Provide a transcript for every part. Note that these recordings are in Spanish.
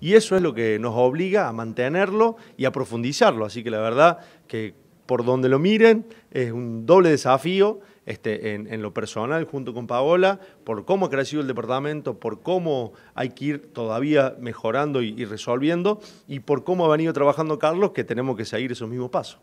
Y eso es lo que nos obliga a mantenerlo y a profundizarlo. Así que la verdad que por donde lo miren es un doble desafío este, en, lo personal junto con Paola, por cómo ha crecido el departamento, por cómo hay que ir todavía mejorando y, resolviendo, y por cómo ha venido trabajando Carlos, que tenemos que seguir esos mismos pasos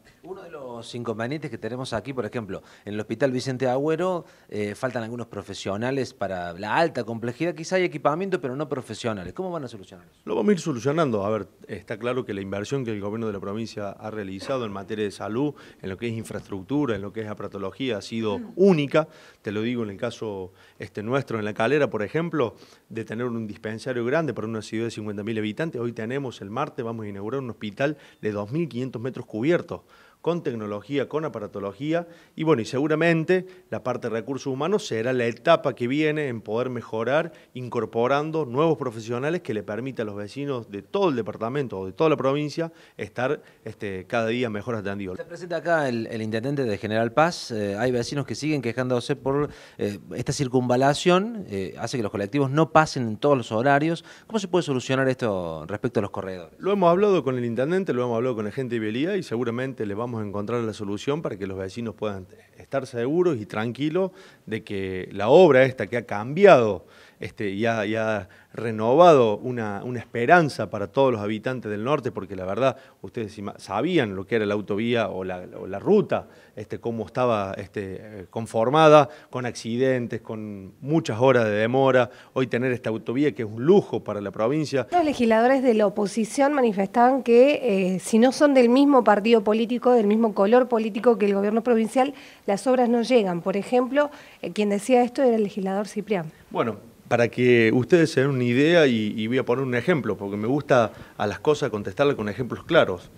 los inconvenientes que tenemos aquí, por ejemplo, en el Hospital Vicente Agüero eh, faltan algunos profesionales para la alta complejidad, quizá hay equipamiento, pero no profesionales. ¿Cómo van a solucionar Lo vamos a ir solucionando. A ver, está claro que la inversión que el gobierno de la provincia ha realizado en materia de salud, en lo que es infraestructura, en lo que es apratología, ha sido mm. única. Te lo digo en el caso este nuestro, en la calera, por ejemplo, de tener un dispensario grande para una ciudad de 50.000 habitantes. Hoy tenemos el martes, vamos a inaugurar un hospital de 2.500 metros cubiertos con tecnología, con aparatología, y bueno, y seguramente la parte de recursos humanos será la etapa que viene en poder mejorar incorporando nuevos profesionales que le permitan a los vecinos de todo el departamento o de toda la provincia estar este, cada día mejor atendidos. Se presenta acá el, intendente de General Paz, eh, hay vecinos que siguen quejándose por eh, esta circunvalación, eh, hace que los colectivos no pasen en todos los horarios. ¿Cómo se puede solucionar esto respecto a los corredores? Lo hemos hablado con el intendente, lo hemos hablado con la gente de Ibelía y seguramente le vamos encontrar la solución para que los vecinos puedan estar seguros y tranquilos de que la obra esta que ha cambiado este, y, ha, renovado una, esperanza para todos los habitantes del norte, porque la verdad ustedes sabían lo que era la autovía o la, ruta, este, cómo estaba este, eh, conformada, con accidentes, con muchas horas de demora. Hoy tener esta autovía que es un lujo para la provincia. Los legisladores de la oposición manifestaban que eh, si no son del mismo partido político, del mismo color político que el gobierno provincial, las obras no llegan. Por ejemplo, eh, quien decía esto era el legislador Ciprián. Bueno, para que ustedes se den una idea y, voy a poner un ejemplo, porque me gusta a las cosas contestarle con ejemplos claros.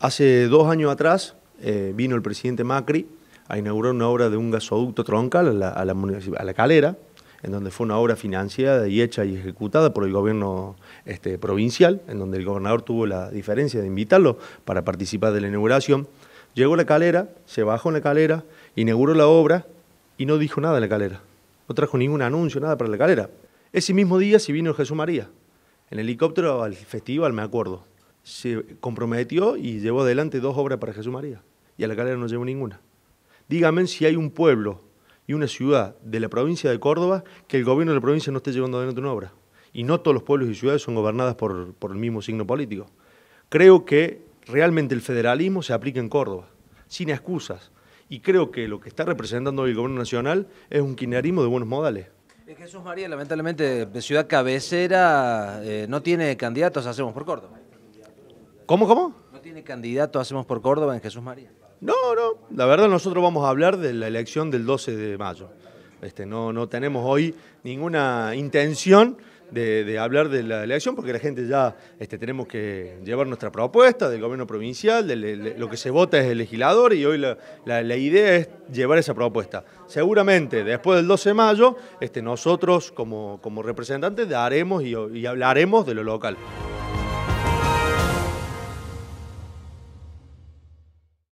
Hace dos años atrás eh, vino el presidente Macri a inaugurar una obra de un gasoducto troncal a la, calera, en donde fue una obra financiada y hecha y ejecutada por el gobierno este, provincial, en donde el gobernador tuvo la diferencia de invitarlo para participar de la inauguración. Llegó a la calera, se bajó en la calera, inauguró la obra y no dijo nada en la calera. No trajo ningún anuncio, nada para la calera. Ese mismo día se vino Jesús María, en helicóptero al festival, me acuerdo. Se comprometió y llevó adelante dos obras para Jesús María. Y a la calera no llevó ninguna. Dígame si hay un pueblo y una ciudad de la provincia de Córdoba que el gobierno de la provincia no esté llevando adelante una obra. Y no todos los pueblos y ciudades son gobernadas por el mismo signo político. Creo que realmente el federalismo se aplica en Córdoba, sin excusas y creo que lo que está representando hoy el gobierno nacional es un quinarismo de buenos modales. Eh, Jesús María, lamentablemente, eh, ciudad cabecera, eh, no tiene candidatos, hacemos por Córdoba. ¿Cómo, cómo? No tiene candidato, hacemos por Córdoba en Jesús María. No, no, la verdad nosotros vamos a hablar de la elección del 12 de mayo. Este, no, no tenemos hoy ninguna intención de, hablar de la elección, porque la gente ya este, tenemos que llevar nuestra propuesta del gobierno provincial, de, lo que se vota es el legislador y hoy la, idea es llevar esa propuesta. Seguramente después del 12 de mayo, este, nosotros como, representantes daremos y hablaremos de lo local.